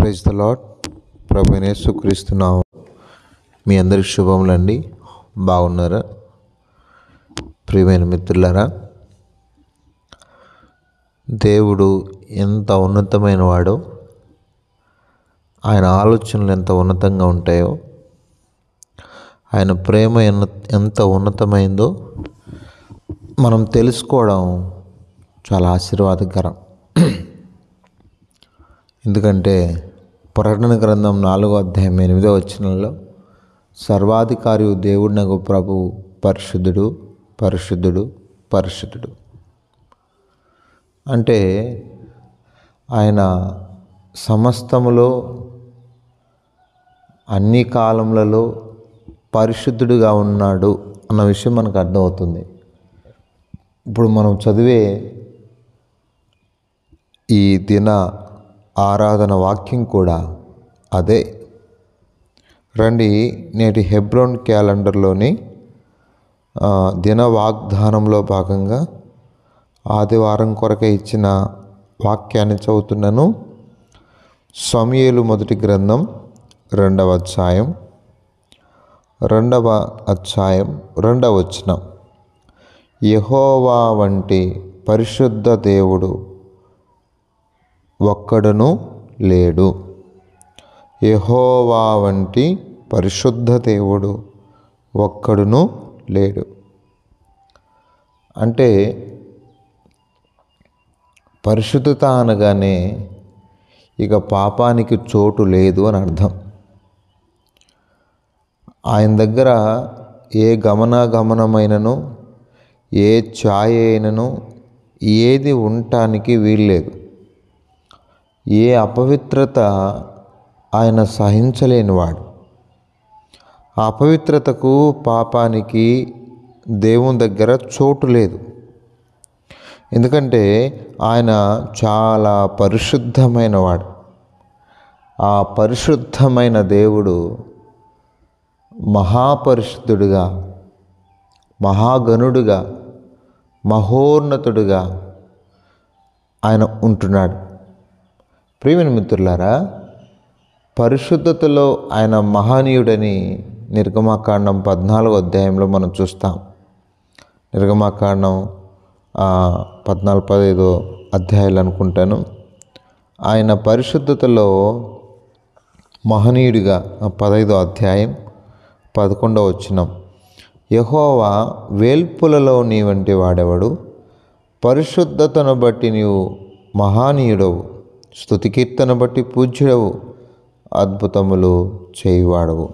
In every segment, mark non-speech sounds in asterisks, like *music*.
praise the Lord ప్రభునేసు క్రీస్తున్నాము మీ అందరికి శుభములండి బాగున్నారా ప్రియమైన మిత్రులరా దేవుడు ఎంత ఉన్నతమైన వాడో ఆయన ఆలోచనలు ఎంత ఉన్నతంగా ఉంటాయో ఆయన ప్రేమ ఎంత ఉన్నతమైందో మనం తెలుసుకోవడం చాలా ఆశీర్వాదకరం *clears throat* ఎందుకంటే ప్రకటన గ్రంథం నాలుగో అధ్యాయం ఎనిమిదో వచనంలో సర్వాధికారి దేవుడినకు ప్రభు పరిశుద్ధుడు పరిశుద్ధుడు పరిశుద్ధుడు అంటే ఆయన సమస్తములో అన్ని కాలములలో పరిశుద్ధుడుగా ఉన్నాడు అన్న విషయం మనకు అర్థమవుతుంది ఇప్పుడు మనం చదివే ఈ దిన ఆరాధన వాక్యం కూడా అదే రండి నేటి హెబ్రోన్ క్యాలెండర్లోని దిన వాగ్దానంలో భాగంగా ఆదివారం కొరక ఇచ్చిన వాక్యాన్ని చదువుతున్నాను సమయలు మొదటి గ్రంథం రెండవ అధ్యాయం రెండవ అధ్యాయం రెండవ వచ్చిన యహోవా వంటి పరిశుద్ధ దేవుడు ఒక్కడను లేడు యహోవా వంటి పరిశుద్ధ దేవుడు ఒక్కడును లేడు అంటే పరిశుద్ధత అనగానే ఇక పాపానికి చోటు లేదు అని అర్థం ఆయన దగ్గర ఏ గమనాగమనమైనను ఏ ఛాయ అయినను ఏది ఉండటానికి వీల్లేదు ఏ అపవిత్రత ఆయన సహించలేనివాడు ఆ అపవిత్రతకు పాపానికి దేవుని దగ్గర చోటు లేదు ఎందుకంటే ఆయన చాలా పరిశుద్ధమైనవాడు ఆ పరిశుద్ధమైన దేవుడు మహాపరిశుద్ధుడుగా మహాగణుడుగా మహోన్నతుడుగా ఆయన ఉంటున్నాడు ప్రియమైన మిత్రులారా పరిశుద్ధతలో ఆయన మహనీయుడని నిర్గమాకాండం పద్నాలుగు అధ్యాయంలో మనం చూస్తాం నిర్గమాకాండం పద్నాలుగు పదహైదు అధ్యాయాలు అనుకుంటాను ఆయన పరిశుద్ధతలో మహనీయుడిగా పదహైదో అధ్యాయం పదకొండవ వచ్చినం యహోవా వేల్పులలో నీ వంటి వాడెవడు పరిశుద్ధతను బట్టి నీవు మహానీయుడవు స్థుతి కీర్తన బట్టి పూజ్యుడవు అద్భుతములు చేయువాడవు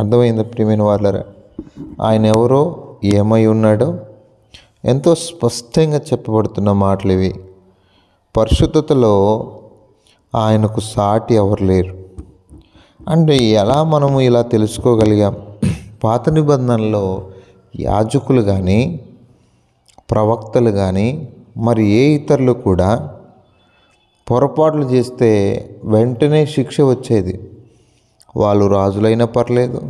అర్థమైంది ప్రియమైన వాళ్ళరా ఆయన ఎవరో ఏమై ఉన్నాడో ఎంతో స్పష్టంగా చెప్పబడుతున్న మాటలు ఇవి పరిశుద్ధతలో ఆయనకు సాటి ఎవరు లేరు అంటే ఎలా మనము ఇలా తెలుసుకోగలిగాం పాత నిబంధనలో యాజకులు కానీ ప్రవక్తలు కానీ మరి ఏ ఇతరులు కూడా పొరపాట్లు చేస్తే వెంటనే శిక్ష వచ్చేది వాళ్ళు రాజులైనా పర్లేదు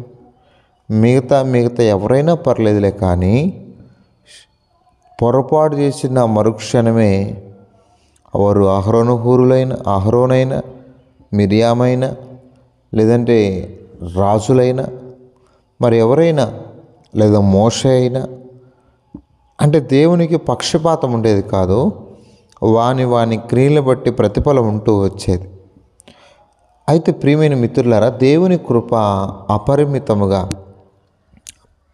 మిగతా మిగతా ఎవరైనా పర్లేదులే కానీ పొరపాటు చేసిన మరుక్షణమే వారు అహరోనుహూరులైన అహరోనైన మిరియామైన లేదంటే రాజులైనా మరి ఎవరైనా లేదా మోష అయినా అంటే దేవునికి పక్షపాతం ఉండేది కాదు వాని వాని క్రియలు బట్టి ప్రతిఫలం ఉంటూ వచ్చేది అయితే ప్రియమైన మిత్రులారా దేవుని కృప అపరిమితముగా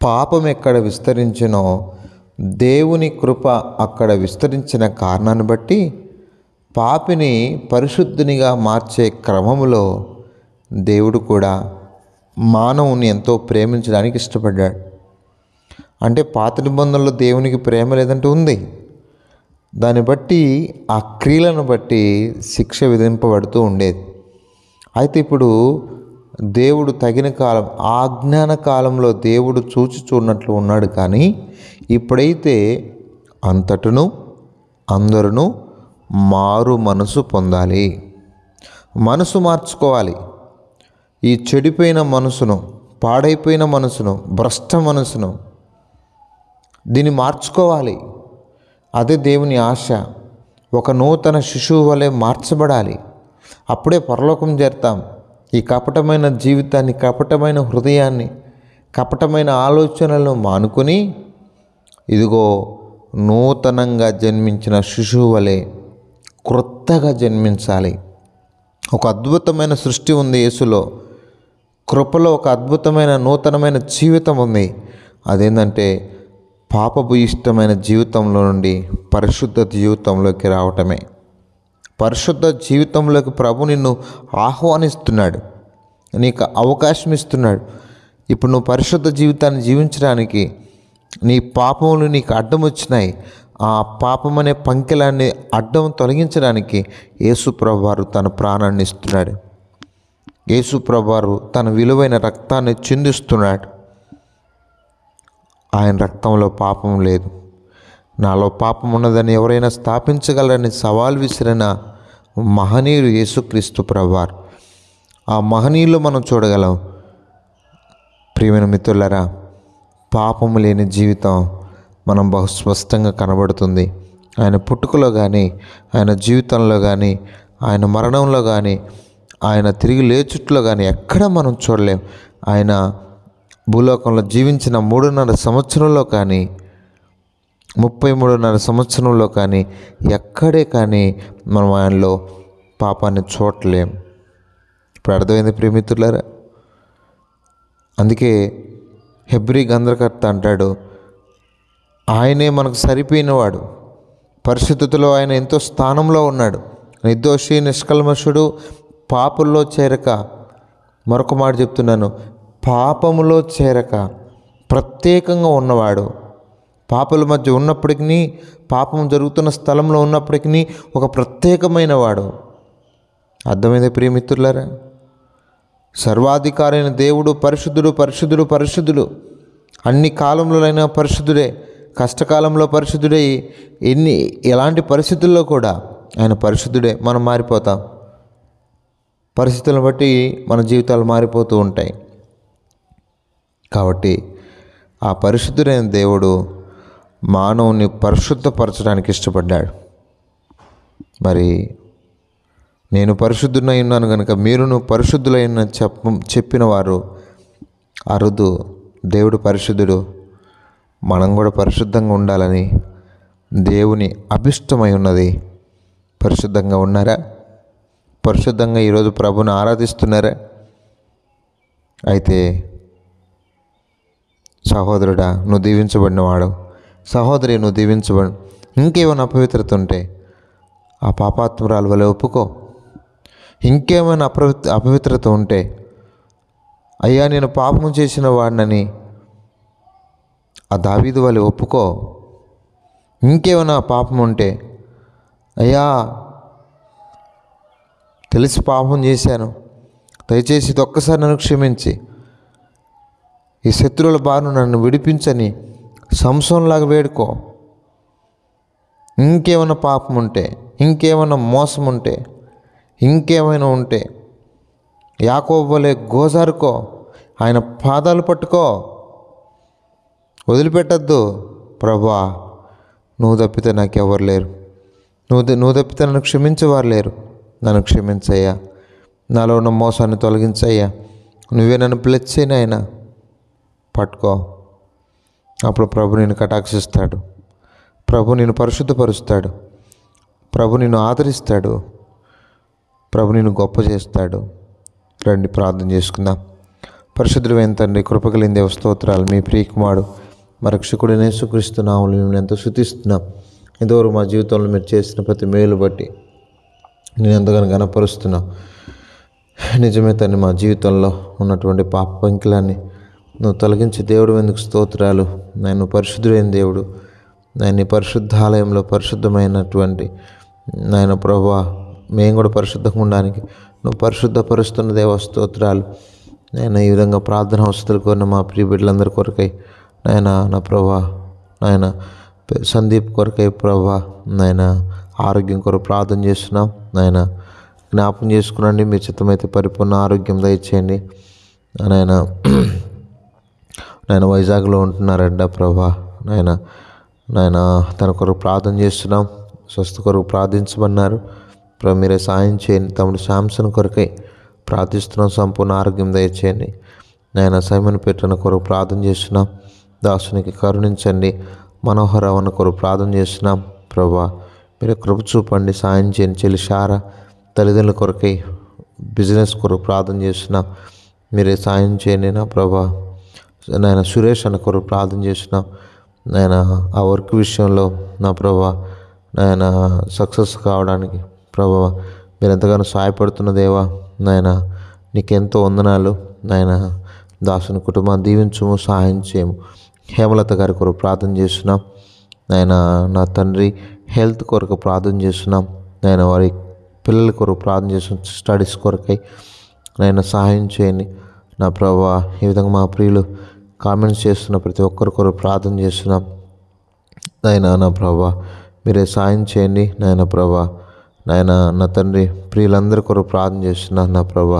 పాపం ఎక్కడ విస్తరించినో దేవుని కృప అక్కడ విస్తరించిన కారణాన్ని బట్టి పాపిని పరిశుద్ధునిగా మార్చే క్రమంలో దేవుడు కూడా మానవుని ఎంతో ప్రేమించడానికి ఇష్టపడ్డాడు అంటే పాత నిబంధనలో దేవునికి ప్రేమ లేదంటే ఉంది దాన్ని బట్టి ఆ క్రియలను బట్టి శిక్ష విధింపబడుతూ ఉండేది అయితే ఇప్పుడు దేవుడు తగిన కాలం ఆజ్ఞాన కాలంలో దేవుడు చూచి చూడనట్లు ఉన్నాడు కానీ ఇప్పుడైతే అంతటను అందరూ మారు మనసు పొందాలి మనసు మార్చుకోవాలి ఈ చెడిపోయిన మనసును పాడైపోయిన మనసును భ్రష్ట మనసును దీన్ని మార్చుకోవాలి అదే దేవుని ఆశ ఒక నూతన శిశువు వలె మార్చబడాలి అప్పుడే పరలోకం చేరుతాం ఈ కపటమైన జీవితాన్ని కపటమైన హృదయాన్ని కపటమైన ఆలోచనలను మానుకొని ఇదిగో నూతనంగా జన్మించిన శిశువు వలె క్రొత్తగా జన్మించాలి ఒక అద్భుతమైన సృష్టి ఉంది యేసులో కృపలో ఒక అద్భుతమైన నూతనమైన జీవితం ఉంది అదేంటంటే పాపపు ఇష్టమైన జీవితంలో నుండి పరిశుద్ధ జీవితంలోకి రావటమే పరిశుద్ధ జీవితంలోకి ప్రభు నిన్ను ఆహ్వానిస్తున్నాడు నీకు అవకాశం ఇస్తున్నాడు ఇప్పుడు నువ్వు పరిశుద్ధ జీవితాన్ని జీవించడానికి నీ పాపములు నీకు అడ్డం వచ్చినాయి ఆ పాపం అనే పంకిలాన్ని అడ్డం తొలగించడానికి యేసుప్రభు వారు తన ప్రాణాన్ని ఇస్తున్నాడు యేసుప్రభు వారు తన విలువైన రక్తాన్ని చిందిస్తున్నాడు ఆయన రక్తంలో పాపం లేదు నాలో పాపం ఉన్నదని ఎవరైనా స్థాపించగలరని సవాల్ విసిరిన మహనీయులు యేసుక్రీస్తు ప్రవ్వారు ఆ మహనీయులు మనం చూడగలం ప్రియమైన మిత్రులరా పాపము లేని జీవితం మనం బహు స్పష్టంగా కనబడుతుంది ఆయన పుట్టుకలో కానీ ఆయన జీవితంలో కానీ ఆయన మరణంలో కానీ ఆయన తిరిగి లేచుట్లో కానీ ఎక్కడ మనం చూడలేం ఆయన భూలోకంలో జీవించిన మూడున్నర సంవత్సరంలో కానీ ముప్పై మూడున్నర సంవత్సరంలో కానీ ఎక్కడే కానీ మనం ఆయనలో పాపాన్ని చూడలేం ఇప్పుడు అర్థమైంది ప్రేమితులారా అందుకే హెబ్రి గంధ్రకర్త అంటాడు ఆయనే మనకు సరిపోయినవాడు పరిస్థితుల్లో ఆయన ఎంతో స్థానంలో ఉన్నాడు నిర్దోషి నిష్కల్మషుడు పాపుల్లో చేరక మరొక మాట చెప్తున్నాను పాపములో చేరక ప్రత్యేకంగా ఉన్నవాడు పాపల మధ్య ఉన్నప్పటికీ పాపం జరుగుతున్న స్థలంలో ఉన్నప్పటికీ ఒక ప్రత్యేకమైన వాడు అర్థమైంది ప్రియమిత్రులారా సర్వాధికారైన దేవుడు పరిశుద్ధుడు పరిశుద్ధుడు పరిశుద్ధుడు అన్ని కాలంలోనైనా పరిశుద్ధుడే కష్టకాలంలో పరిశుద్ధుడే ఎన్ని ఎలాంటి పరిస్థితుల్లో కూడా ఆయన పరిశుద్ధుడే మనం మారిపోతాం పరిస్థితులను బట్టి మన జీవితాలు మారిపోతూ ఉంటాయి కాబట్టి ఆ పరిశుద్ధుడైన దేవుడు మానవుని పరిశుద్ధపరచడానికి ఇష్టపడ్డాడు మరి నేను పరిశుద్ధునై ఉన్నాను కనుక మీరును పరిశుద్ధులైన చెప్ప చెప్పిన వారు అరుదు దేవుడు పరిశుద్ధుడు మనం కూడా పరిశుద్ధంగా ఉండాలని దేవుని అభిష్టమై ఉన్నది పరిశుద్ధంగా ఉన్నారా పరిశుద్ధంగా ఈరోజు ప్రభుని ఆరాధిస్తున్నారా అయితే సహోదరుడా నువ్వు దీవించబడినవాడు సహోదరి నువ్వు దీవించబడి ఇంకేమైనా అపవిత్రత ఉంటే ఆ పాపాత్మురాలు వలె ఒప్పుకో ఇంకేమైనా అప్రవి అపవిత్రత ఉంటే అయ్యా నేను పాపము చేసిన వాడినని ఆ దావీదు వాళ్ళు ఒప్పుకో ఇంకేమైనా పాపం ఉంటే అయ్యా తెలిసి పాపం చేశాను దయచేసి ఇది ఒక్కసారి నన్ను క్షమించి ఈ శత్రువుల బారు నన్ను విడిపించని సంసంలాగా వేడుకో ఇంకేమైనా పాపం ఉంటే ఇంకేమైనా మోసం ఉంటే ఇంకేమైనా ఉంటే యాకోబోలే గోజారుకో ఆయన పాదాలు పట్టుకో వదిలిపెట్టద్దు ప్రభా నువ్వు తప్పితే నాకెవరు లేరు నువ్వు నువ్వు తప్పితే నన్ను క్షమించేవారు లేరు నన్ను క్షమించయ్యా నాలో ఉన్న మోసాన్ని తొలగించయ్యా నువ్వే నన్ను ప్లెచ్ పట్టుకో అప్పుడు ప్రభు నేను కటాక్షిస్తాడు ప్రభు నేను పరిశుద్ధపరుస్తాడు ప్రభు నిన్ను ఆదరిస్తాడు ప్రభు నిన్ను గొప్ప చేస్తాడు రండి ప్రార్థన చేసుకుందాం పరిశుద్ధమైన తండ్రి కృపగలిగిన స్తోత్రాలు మీ ప్రియకుమారుడు మరక్షకుడినే సుకరిస్తున్నాము నేను ఎంతో శుతిస్తున్నాం ఇదివరకు మా జీవితంలో మీరు చేసిన ప్రతి మేలు బట్టి నేను ఎంతగానో గనపరుస్తున్నా నిజమే తన్ని మా జీవితంలో ఉన్నటువంటి పాప పంకిలాన్ని నువ్వు తొలగించి దేవుడు ఎందుకు స్తోత్రాలు నేను పరిశుద్ధుడైన దేవుడు నేను పరిశుద్ధాలయంలో పరిశుద్ధమైనటువంటి నాయన ప్రభా మేము కూడా పరిశుద్ధంగా ఉండడానికి నువ్వు పరిశుద్ధపరుస్తున్న దేవ స్తోత్రాలు నేను ఈ విధంగా ప్రార్థన అవసరాలు కోరిన మా ప్రియ బిడ్డలందరి కొరకై నాయన నా ప్రభా నాయన సందీప్ కొరకై ప్రభా నాయన ఆరోగ్యం కొరకు ప్రార్థన చేస్తున్నాం నాయన జ్ఞాపం చేసుకునండి మీ చిత్తమైతే పరిపూర్ణ ఆరోగ్యం దయచేయండి నాయన నాయన వైజాగ్లో ఉంటున్నారంట ప్రభా నాయన నాయన తన కొరకు ప్రార్థన చేస్తున్నాం స్వస్థ కొరకు ప్రార్థించమన్నారు ప్రభు మీరే సాయం చేయండి తమ్ముడు శాంసన్ కొరకై ప్రార్థిస్తున్నాం సంపూర్ణ ఆరోగ్యం దయచేయండి నాయన సైమన్ పెట్టిన కొరకు ప్రార్థన చేస్తున్నాం దాసునికి కరుణించండి మనోహరవన కొరకు ప్రార్థన చేస్తున్నాం ప్రభా మీరు కృప చూపండి సాయం చేయండి చెల్లిషారా తల్లిదండ్రుల కొరకై బిజినెస్ కొరకు ప్రార్థన చేస్తున్నాం మీరే సాయం చేయండి నా ప్రభా నాయన సురేష్ అన్న కొరకు ప్రార్థన చేసినా నాయన ఆ వర్క్ విషయంలో నా ప్రభా నాయన సక్సెస్ కావడానికి ప్రభావ మీరు ఎంతగానో సహాయపడుతున్న దేవా నాయన నీకెంతో వందనాలు నాయన దాసుని కుటుంబాన్ని దీవించము సహాయం చేయము హేమలత గారి కొరకు ప్రార్థన చేస్తున్నాం నాయన నా తండ్రి హెల్త్ కొరకు ప్రార్థన చేస్తున్నాం నేను వారి పిల్లల కొరకు ప్రార్థన చేస్తున్నాం స్టడీస్ కొరకై నేను సహాయం చేయండి నా ప్రభా ఈ విధంగా మా ప్రియులు కామెంట్స్ చేస్తున్న ప్రతి ఒక్కరి ప్రార్థన చేస్తున్నాం నాయన నా ప్రభా మీరే సాయం చేయండి నాయన ప్రభా నాయన నా తండ్రి ప్రియులందరి కొరకు ప్రార్థన చేస్తున్నాను నా ప్రభా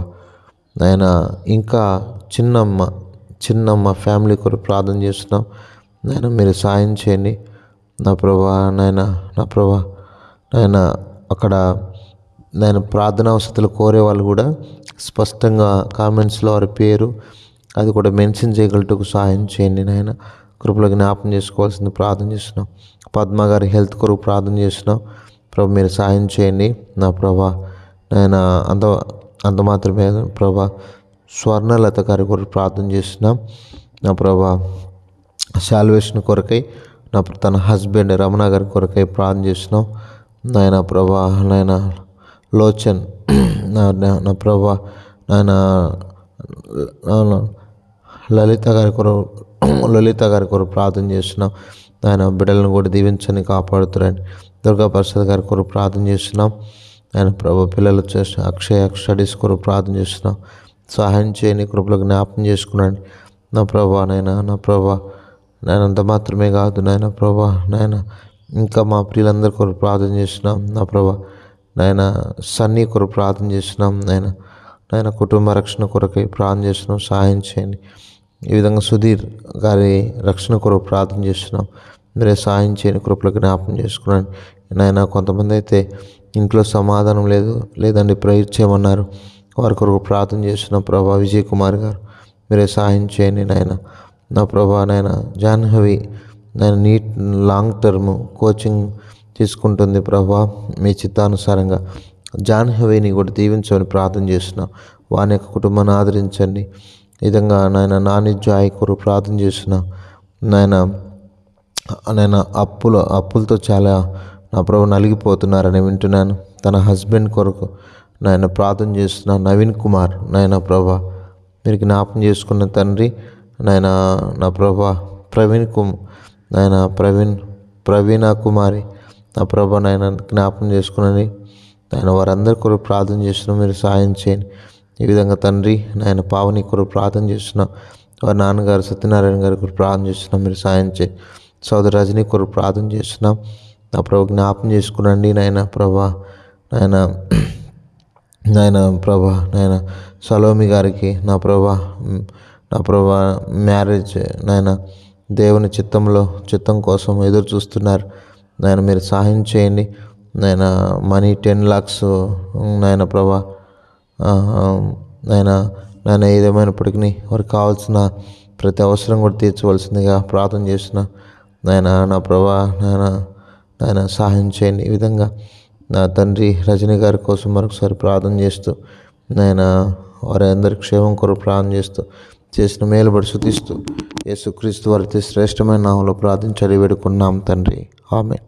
నాయన ఇంకా చిన్నమ్మ చిన్నమ్మ ఫ్యామిలీ కొరకు ప్రార్థన చేస్తున్నాం నాయన మీరు సాయం చేయండి నా ప్రభా నాయన నా ప్రభా నాయన అక్కడ నేను ప్రార్థనా వసతులు కోరే వాళ్ళు కూడా స్పష్టంగా కామెంట్స్లో వారి పేరు అది కూడా మెన్షన్ చేయగలటకు సహాయం చేయండి నాయన కృపలో జ్ఞాపం చేసుకోవాల్సింది ప్రార్థన చేస్తున్నాం పద్మ గారి హెల్త్ కొరకు ప్రార్థన చేస్తున్నాం ప్రభు మీరు సహాయం చేయండి నా ప్రభా నాయన అంత అంత మాత్రమే ప్రభా స్వర్ణలత గారి కొరకు ప్రార్థన చేస్తున్నాం నా ప్రభా శాల్వేషన్ కొరకై నా తన హస్బెండ్ రమణ గారి కొరకై ప్రార్థన చేస్తున్నాం నాయన ప్రభా నాయన లోచన్ నా ప్రభా నాయన లలిత గారి కొరకు *clears throat* లలిత గారి కొరకు ప్రార్థన చేస్తున్నాం ఆయన బిడ్డలను కూడా దీవించని కాపాడుతున్నాడు దుర్గా ప్రసాద్ గారి కొరకు ప్రార్థన చేస్తున్నాం ఆయన ప్రభు పిల్లలు చేసిన అక్షయ స్టడీస్ కొరకు ప్రార్థన చేస్తున్నాం సహాయం చేయని కృపలకు జ్ఞాపం చేసుకున్నాను నా ప్రభా నాయన నా ప్రభా నేను అంత మాత్రమే కాదు నాయన ప్రభా నాయన ఇంకా మా ప్రియులందరి కొరకు ప్రార్థన చేసినాం నా ప్రభా నాయన సన్నీ కొరకు ప్రార్థన చేసినాం నాయన నాయన కుటుంబ రక్షణ కొరకై ప్రార్థన చేసినాం సహాయం చేయండి ఈ విధంగా సుధీర్ గారి రక్షణ కొరకు ప్రార్థన చేస్తున్నాం మీరే సాయం చేయని కృపలకు జ్ఞాపం చేసుకున్నాను నాయన కొంతమంది అయితే ఇంట్లో సమాధానం లేదు లేదండి ప్రేయర్ చేయమన్నారు వారి కొరకు ప్రార్థన చేస్తున్న ప్రభా విజయ్ కుమార్ గారు మీరే సాయం చేయండి నాయన నా ప్రభా నాయన జాన్హవి నేను నీట్ లాంగ్ టర్మ్ కోచింగ్ తీసుకుంటుంది ప్రభా మీ చిత్తానుసారంగా జాహ్నవిని కూడా దీవించమని ప్రార్థన చేస్తున్నాం వాని యొక్క కుటుంబాన్ని ఆదరించండి విధంగా నాయన నాని జాయ్ ప్రార్థన చేసిన నాయన నాయన అప్పుల అప్పులతో చాలా నా ప్రభు నలిగిపోతున్నారని వింటున్నాను తన హస్బెండ్ కొరకు నాయన ప్రార్థన చేస్తున్న నవీన్ కుమార్ నాయన ప్రభా మీరు జ్ఞాపం చేసుకున్న తండ్రి నాయన నా ప్రభా ప్రవీణ్ కుమ్ నాయన ప్రవీణ్ ప్రవీణ కుమారి నా ప్రభా నాయన జ్ఞాపం చేసుకున్నది ఆయన వారందరి కొరకు ప్రార్థన చేస్తున్నాం మీరు సాయం చేయండి ఈ విధంగా తండ్రి నాయన పావని కొరకు ప్రార్థన చేస్తున్నాం వారి నాన్నగారు సత్యనారాయణ గారి కొరకు ప్రార్థన చేస్తున్నాం మీరు సాయం చే సోదరు రజని కొరకు ప్రార్థన చేస్తున్నాం నా ప్రభు జ్ఞాపం చేసుకునండి నాయన ప్రభా నాయన నాయన ప్రభా నాయన సలోమి గారికి నా ప్రభా నా ప్రభా మ్యారేజ్ నాయన దేవుని చిత్తంలో చిత్తం కోసం ఎదురు చూస్తున్నారు నాయన మీరు సహాయం చేయండి నాయన మనీ టెన్ లాక్స్ నాయన ప్రభా ఆయన నాయన ఏదేమైనప్పటికీ వారికి కావాల్సిన ప్రతి అవసరం కూడా తీర్చవలసిందిగా ప్రార్థన చేసిన నాయన నా ప్రభా నాయన నాయన సహాయం చేయండి ఈ విధంగా నా తండ్రి రజనీ గారి కోసం మరొకసారి ప్రార్థన చేస్తూ నాయన వారి అందరి క్షేమం కొరకు ప్రార్థన చేస్తూ చేసిన మేలు బడుసుతిస్తూ యేసుక్రీస్తు వారితో శ్రేష్టమైన నామంలో ప్రార్థించాలి వేడుకున్నాం తండ్రి ఆమె